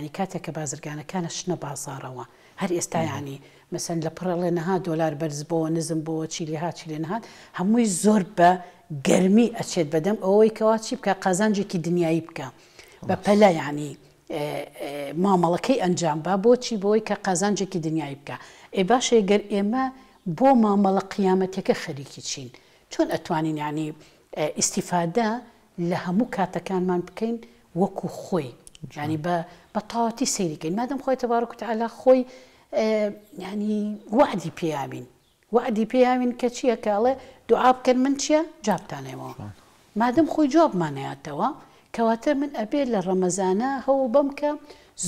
ینی کاتێک کە بازرگانەکانە شنە بازارەوە هەر ئێستا ینی مەسن لە پڕڵێ نەها دلار بەرزبەوە نزم بۆ چیلیها چیلێ نەهات هەمووی زۆر بە گەرمی ئەچێت بەدەم ئەوەی کەوا چی بکە قازانجێکی دنیایی بکە بە پەلا ینی مامەڵەکەی ئەنجام با بۆچی بۆی کە قازانجێکی دنیایی بکە ئێ باشێ گەر ئێمە بۆ مامەڵە قیامەتەکە خەریکی چین چۆن ئەتوانین ینی ئیسیفادە لە هەموو کاتەکانمان بکەین وەکو خۆی ینی بە تاواتی سەیریکەین مادەم خۆی تەبارە کوتەعالا خۆی ینی وعدی پیامین وعدی پیامین کە چییە کاڵێ دوعا بکەن من چییە جابتانێەوە مادەم خۆی جوابمانەیاتەوە کەواتە من ئەبێ لە ڕەمەزانە هەوڵ بم کە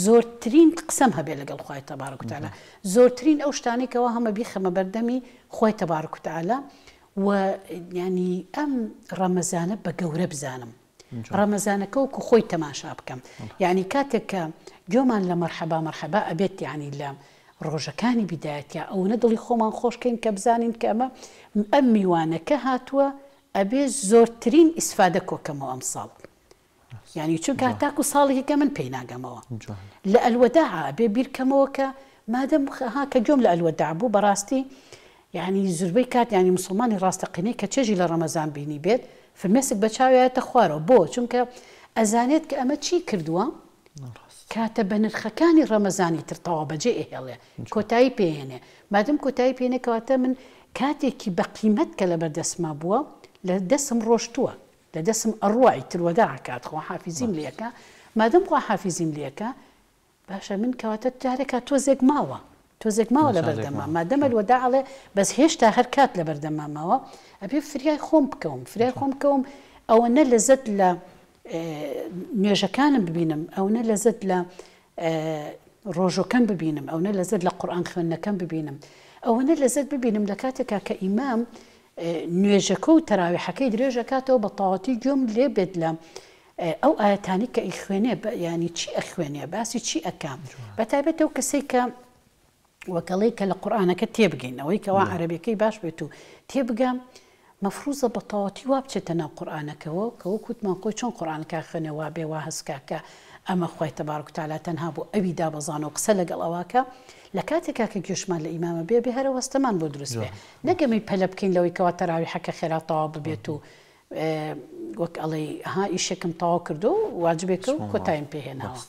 زۆرترین قسەم هەبێ لەگەڵ خی تەبارکوتالە زۆرترین ئەو شتانێکەوە هەمە بیخەمە بەردەمی خۆی تەبارکوتالە و ینی ئەم ڕەمەزانە بە گەورە بزانم ڕەمەزانەکە و خۆی تەماشا بکەم یعنی کاتێک کە گوێمان لە مەرحەبا مەرحەبا ئەبێت یعنی لە ڕۆژەکانی بیدایەتیا ئەوە دڵی خۆمان خۆشکەین کە بزانین کە ئەمە ئەم میوانەکە هاتووە ئەبێ زۆرترین ئیسفادە کۆکەمەوە ئەم ساڵ. ینی چونکە تاکو ساڵێکەکە من پێی ناگەمەوە لە ئەلوەداها بێ بیرکەمەوە کە مادەم ها کە گوێم لە ئەلوەدا بوو بەڕاستی يعني زربي كات يعني مسلماني راستقيني كتشجي لرمضان بيني بيت في المسك بتشاوي تخوار بو كا أزانيت كأما تشي كردوا كاتب بن الخكاني رمضاني ترتوا بجي هلا إيه كوتاي بيني ما دام كوتاي بيني كواتا من كاتي كي بقيمت كلا بردس ما بوا لدسم روشتوا لدسم الروعي تلوداع كات خو حافزين ليكا ما دام خو حافزين ليكا باشا من كواتا تاركا توزيك ماوا توزيك ما ولا بردمة ما دام الوداع عليه بس هيش تاخر كات لبردم ما هو أبي فريا خوم كوم فريا خوم كوم أو أنا لزت ل نيجا كان ببينم أو أنا لزت ل روجو كان ببينم أو أنا لزت لقرآن خوانا كان ببينم أو أنا لزت ببينم لكاتك كإمام نيجا كو تراوي حكي دريجا كاتو بطاطي جم لبدلا أو آتاني كإخواني يعني تشي إخواني بس تشي أكام بتعبت أو كسيكا وكليك القرآن لە قورآانەکە تێبگەینەوەی کەوا كي باش بتو تيبجا مفروضة مەفروزە بەتەواتی وا بچێتە كو قورآانەکەەوە کە وە کووتمان خۆی چۆن قورآانکە وابي واهس هەسکاکە ئەمە خۆی تەبارکتاللا تەنها بۆ ئەویدا بەزانەوە قسە لەگەڵ ئەوواکە لە کاتێکا کە گوێشمان لە ئیمامە بێ بێ هەرە وەستەمان بۆ دروست بێ نەگەمی پەلە بکەین لەوەی کەوا تەراوی حەکە نعم. آه، ها ئیشێکم تەوا کردو واجبێت و کۆتایم پێهێناوە.